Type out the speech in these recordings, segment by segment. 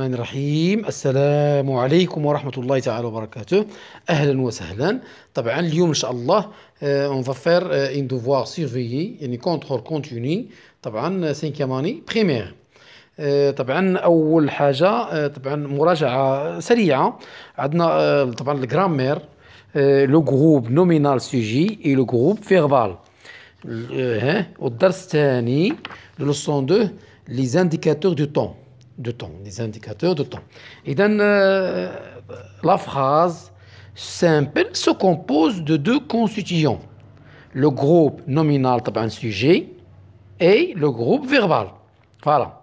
الرحمن الرحيم السلام عليكم ورحمة الله تعالى وبركاته أهلا وسهلا طبعا اليوم إن شاء الله آه، on va faire آه، une devoir surveillé يعني contrôle continu طبعا آه، cinquième بخيمير primaire طبعا أول حاجة طبعا مراجعة سريعة عندنا طبعا الجرامير لو جروب نومينال سوجي اي لو جروب فيربال والدرس الثاني لو لوسون دو لي زانديكاتور دو طون de temps, des indicateurs de temps. Et dans, euh, la phrase simple se compose de deux constituants, le groupe nominal un sujet et le groupe verbal. Voilà.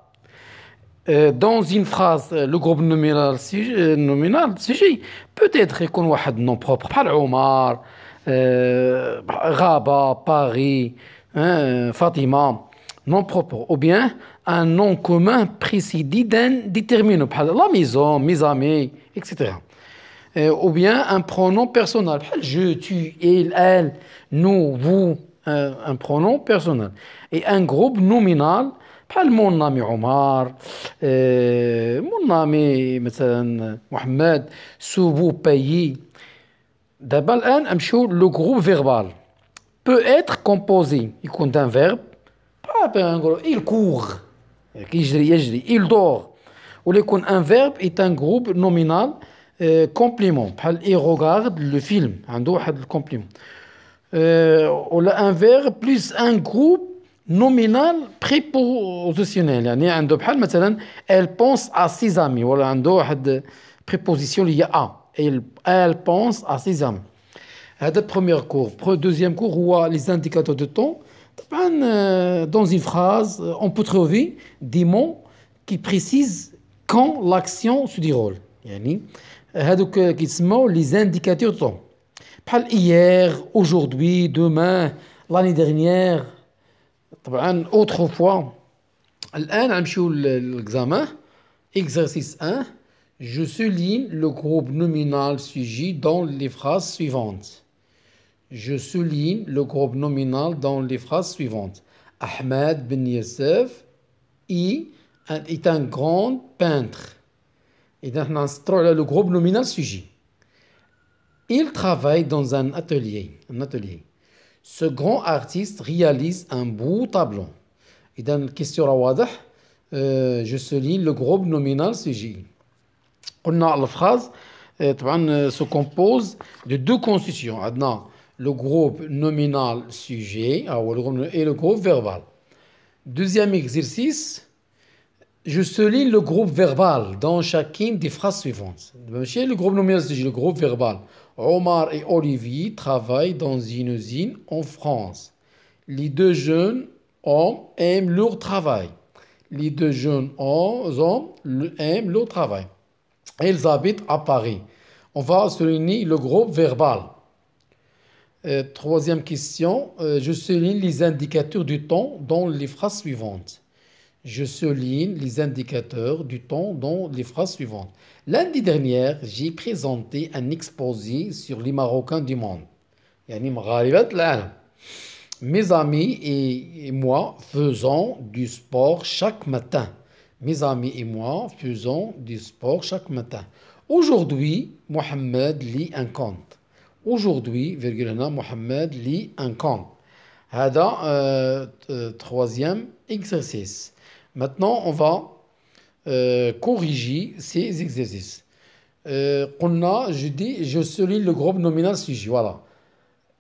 Euh, dans une phrase, euh, le groupe nominal sujet, nominal, sujet peut être a un nom propre, par Omar, Rabat, Paris, hein, Fatima non propre ou bien un nom commun précis déterminant, la maison, mes amis, etc. Euh, ou bien un pronom personnel, je, tu, il, elle, nous, vous, euh, un pronom personnel. Et un groupe nominal, mon ami Omar, euh, mon ami Mohamed, vous Pays. D'abord, le groupe verbal peut être composé d'un verbe, il court il dort un verbe est un groupe nominal euh، complément il regarde le film euh، un verbe plus un groupe nominal prépositionnel elle pense à ses amis préposition a. elle pense à ses amis هذا premier cours deuxième cours هو les indicateurs de temps euh, dans une phrase, euh, on peut trouver des mots qui précisent quand l'action se déroule. يعني هذوك كيتسموا les indicateurs temps. hier, aujourd'hui, demain, l'année dernière, autrefois. Un, l'examen. exercice 1 je souligne le groupe nominal sujet dans les phrases suivantes je souligne le groupe nominal dans les phrases suivantes. Ahmed Ben Youssef est un grand peintre. Et le groupe nominal sujet. Il travaille dans un atelier. Un atelier. Ce grand artiste réalise un beau tableau. Et dans la question euh, je souligne le groupe nominal sujet. On a la phrase, euh, euh, se compose de deux constitutions le groupe nominal sujet ah, et le groupe verbal. Deuxième exercice, je souligne le groupe verbal dans chacune des phrases suivantes. Le groupe nominal sujet, le groupe verbal. Omar et Olivier travaillent dans une usine en France. Les deux jeunes hommes aiment leur travail. Les deux jeunes hommes aiment leur travail. Ils habitent à Paris. On va souligner le groupe verbal. Euh, troisième question, euh, je souligne les indicateurs du temps dans les phrases suivantes. Je souligne les indicateurs du temps dans les phrases suivantes. Lundi dernier, j'ai présenté un exposé sur les Marocains du monde. Mes amis et moi faisons du sport chaque matin. Mes amis et moi faisons du sport chaque matin. Aujourd'hui, Mohamed lit un conte. Aujourd'hui, Mohamed lit un camp Hada, euh, euh, troisième exercice. Maintenant, on va euh, corriger ces exercices. on a, je dis, je souligne le groupe nominal sujet. Voilà.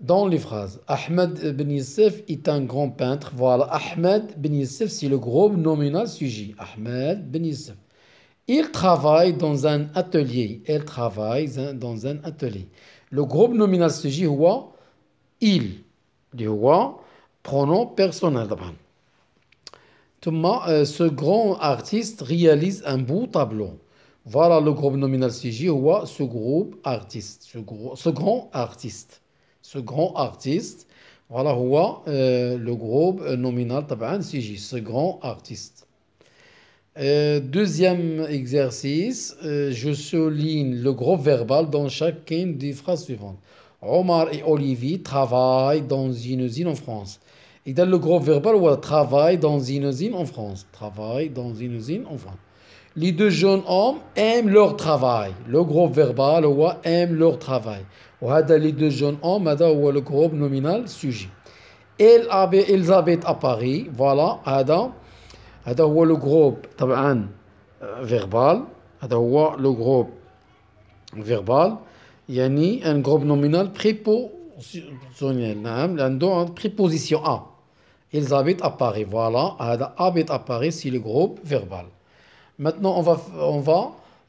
Dans les phrases, Ahmed Ben Youssef est un grand peintre. Voilà, Ahmed Ben Youssef, c'est le groupe nominal sujet. Ahmed Ben Youssef. Il travaille dans un atelier. Elle travaille dans un atelier le groupe nominal سيجي il du roi pronom personnel euh, ce grand artiste réalise un beau tableau voilà le groupe nominal سيجي ce groupe artiste ce, grand artiste ce grand artiste voilà هو euh, le groupe euh, nominal si ce grand artiste euh, deuxième exercice, euh, je souligne le groupe verbal dans chacune des phrases suivantes. Omar et Olivier travaillent dans une usine en France. Et dans le groupe verbal, on travail dans une usine en France. Travaille dans une usine en France. Les deux jeunes hommes aiment leur travail. Le groupe verbal, on aime leur travail. Les deux jeunes hommes, on le groupe nominal sujet. Elisabeth à Paris. Voilà, Adam. هذا هو لو جروب طبعا فيربال هذا هو لو جروب فيربال يعني ان جروب نومينال بريبوزيسيونيل نعم عنده بريبوزيسيون ا ils habitent à Paris voilà هذا habite à Paris c'est le groupe verbal maintenant on va on va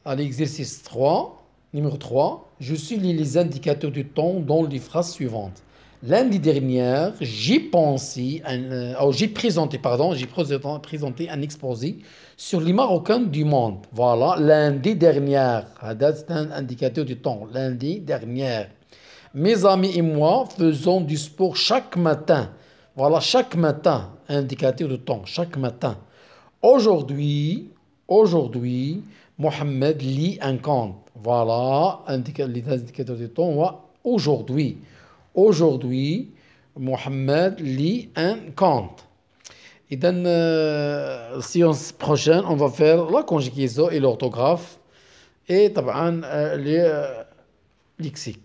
à l'exercice 3 numéro 3 je suis les indicateurs du temps dans les phrases suivantes Lundi dernier, j'ai pensé, euh, oh, j'ai présenté, pardon, j'ai présenté un exposé sur les Marocains du monde. Voilà, lundi dernier, c'est un indicateur du temps, lundi dernier. Mes amis et moi faisons du sport chaque matin. Voilà, chaque matin, indicateur du temps, chaque matin. Aujourd'hui, aujourd'hui, Mohamed lit un compte. Voilà, indicateur, indicateurs du temps, aujourd'hui. Aujourd'hui, Mohamed lit un conte. Et dans la euh, séance prochaine, on va faire la conjugaison et l'orthographe et, euh, le les euh, lexique.